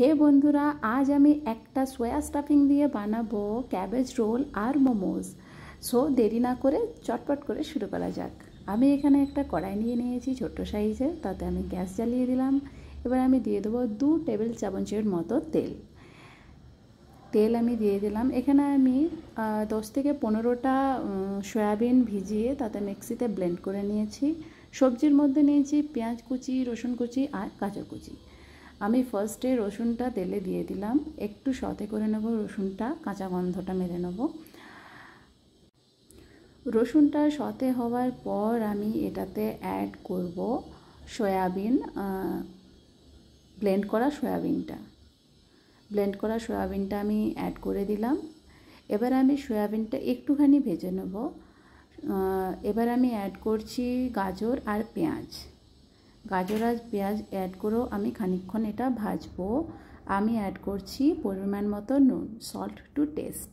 হে বন্ধুরা আজ আমি একটা সোয়া স্টাফিং দিয়ে বানাবো ক্যাবেজ রোল আর মোমোজ সো দেরি না করে চটপট করে শুরু করা যাক আমি এখানে একটা কড়াই নিয়ে নিয়েছি ছোট্ট সাইজে তাতে আমি গ্যাস জ্বালিয়ে দিলাম এবার আমি দিয়ে দেবো দু টেবিল চামচের মতো তেল তেল আমি দিয়ে দিলাম এখানে আমি দশ থেকে পনেরোটা সয়াবিন ভিজিয়ে তাতে মিক্সিতে ব্লেন্ড করে নিয়েছি সবজির মধ্যে নিয়েছি পেঁয়াজ কুচি রসুন কুচি আর কাঁচা কুচি আমি ফার্স্টে রসুনটা তেলে দিয়ে দিলাম একটু সতে করে নেব রসুনটা কাঁচা গন্ধটা মেরে নেব রসুনটা সতে হওয়ার পর আমি এটাতে অ্যাড করব সয়াবিন ব্লেন্ড করা সয়াবিনটা ব্লেন্ড করা সয়াবিনটা আমি অ্যাড করে দিলাম এবার আমি সয়াবিনটা একটুখানি ভেজে নেব এবার আমি অ্যাড করছি গাজর আর পেঁয়াজ গাজর আর পেঁয়াজ অ্যাড করেও আমি খানিক্ষণ এটা ভাজবো আমি অ্যাড করছি পরিমাণ মতো নুন সল্ট টু টেস্ট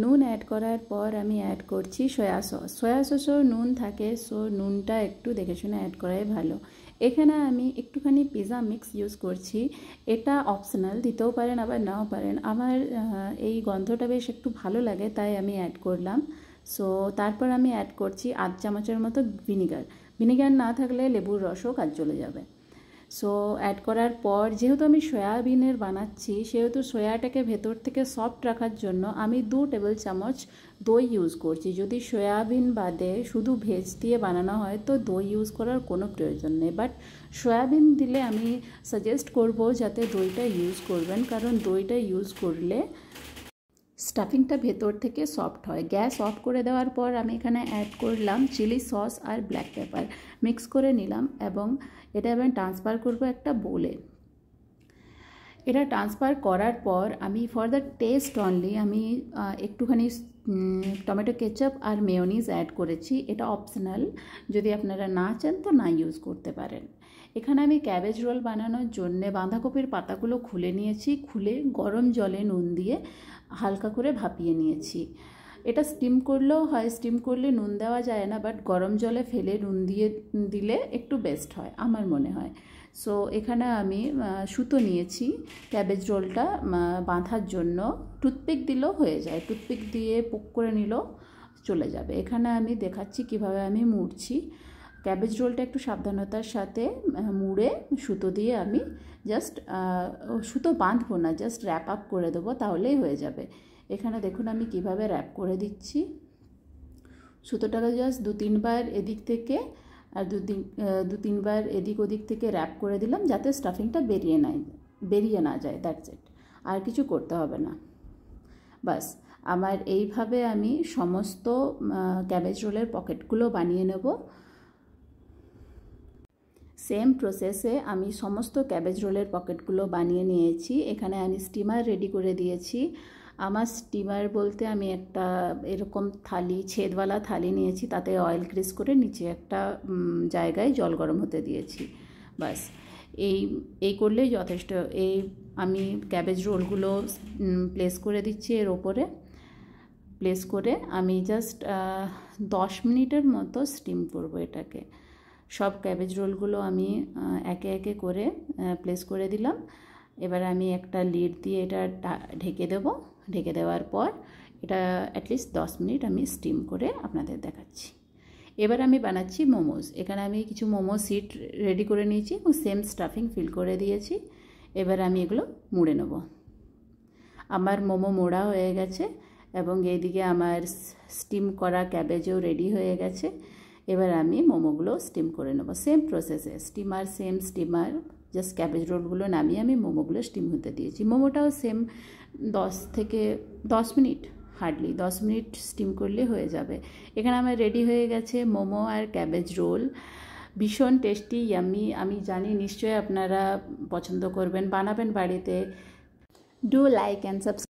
নুন অ্যাড করার পর আমি অ্যাড করছি সয়া সস সয়া সসও নুন থাকে সো নুনটা একটু দেখে শুনে অ্যাড করাই ভালো এখানে আমি একটুখানি পিজা মিক্স ইউজ করছি এটা অপশনাল দিতেও পারেন আবার নাও পারেন আমার এই গন্ধটা বেশ একটু ভালো লাগে তাই আমি অ্যাড করলাম সো তারপর আমি অ্যাড করছি আধ চামচের মতো ভিনিগার ভিনিগার না থাকলে লেবুর রসও কাজ চলে যাবে সো অ্যাড করার পর যেহেতু আমি সয়াবিনের বানাচ্ছি সেহেতু সয়াটাকে ভেতর থেকে সফট রাখার জন্য আমি দু টেবিল চামচ দই ইউজ করছি যদি সয়াবিন বাদে শুধু ভেজ দিয়ে বানানো হয় তো দই ইউজ করার কোনো প্রয়োজন নেই বাট সয়াবিন দিলে আমি সাজেস্ট করব যাতে দইটা ইউজ করবেন কারণ দইটা ইউজ করলে স্টাফিংটা ভেতর থেকে সফট হয় গ্যাস অফ করে দেওয়ার পর আমি এখানে অ্যাড করলাম চিলি সস আর ব্ল্যাক পেপার মিক্স করে নিলাম এবং এটা আমি ট্রান্সফার করব একটা বোলে এটা ট্রান্সফার করার পর আমি ফর দ্য টেস্ট অনলি আমি একটুখানি টমেটো কেচাপ আর মেয়নিজ অ্যাড করেছি এটা অপশনাল যদি আপনারা না চান তো না ইউজ করতে পারেন এখানে আমি ক্যাবেজ রোল বানানোর জন্যে বাঁধাকপির পাতাগুলো খুলে নিয়েছি খুলে গরম জলে নুন দিয়ে হালকা করে ভাপিয়ে নিয়েছি এটা স্টিম করলেও হয় স্টিম করলে নুন দেওয়া যায় না বাট গরম জলে ফেলে নুন দিয়ে দিলে একটু বেস্ট হয় আমার মনে হয় সো এখানে আমি সুতো নিয়েছি ক্যাবেজ রোলটা বাঁধার জন্য টুথপিক দিলেও হয়ে যায় টুথপিক দিয়ে পোক করে নিলেও চলে যাবে এখানে আমি দেখাচ্ছি কিভাবে আমি মুড়ছি ক্যাবেজ রোলটা একটু সাবধানতার সাথে মুড়ে সুতো দিয়ে আমি জাস্ট সুতো বাঁধবো না জাস্ট র্যাপ আপ করে দেবো তাহলেই হয়ে যাবে এখানে দেখুন আমি কিভাবে র্যাপ করে দিচ্ছি সুতোটাকে জাস্ট দু তিনবার এদিক থেকে আর দু তিন দু তিনবার এদিক ওদিক থেকে র্যাপ করে দিলাম যাতে স্টাফিংটা বেরিয়ে নেয় বেরিয়ে না যায় দ্যাটস ইট আর কিছু করতে হবে না বাস আমার এইভাবে আমি সমস্ত ক্যাবেজ রোলের পকেটগুলো বানিয়ে নেব সেম প্রসেসে আমি সমস্ত ক্যাবেজ রোলের পকেটগুলো বানিয়ে নিয়েছি এখানে আমি স্টিমার রেডি করে দিয়েছি আমার স্টিমার বলতে আমি একটা এরকম থালি ছেদওয়ালা থালি নিয়েছি তাতে অয়েল ক্রিস করে নিচে একটা জায়গায় জল গরম হতে দিয়েছি বাস এই এই করলেই যথেষ্ট এই আমি ক্যাবেজ রোলগুলো প্লেস করে দিচ্ছি এর ওপরে প্লেস করে আমি জাস্ট দশ মিনিটের মতো স্টিম করবো এটাকে সব ক্যাবেজ রোলগুলো আমি একে একে করে প্লেস করে দিলাম এবার আমি একটা লিড দিয়ে এটা ঢেকে দেব ঢেকে দেওয়ার পর এটা অ্যাটলিস্ট দশ মিনিট আমি স্টিম করে আপনাদের দেখাচ্ছি এবার আমি বানাচ্ছি মোমোজ এখানে আমি কিছু মোমো সিট রেডি করে নিয়েছি এবং সেম স্টাফিং ফিল করে দিয়েছি এবার আমি এগুলো মুড়ে নেব আমার মোমো মোড়া হয়ে গেছে এবং এইদিকে আমার স্টিম করা ক্যাবেজও রেডি হয়ে গেছে এবার আমি মোমোগুলো স্টিম করে নেবো সেম প্রসেসে steamer same steamer just cabbage রোলগুলো নামিয়ে আমি মোমোগুলো স্টিম হতে দিয়েছি মোমোটাও সেম দশ থেকে দশ মিনিট হার্ডলি দশ মিনিট স্টিম করলে হয়ে যাবে এখানে আমার রেডি হয়ে গেছে মোমো আর ক্যাবেজ রোল ভীষণ টেস্টি আমি আমি জানি নিশ্চয়ই আপনারা পছন্দ করবেন বানাবেন বাড়িতে ডু লাইক অ্যান্ড সাবস্ক্রাইব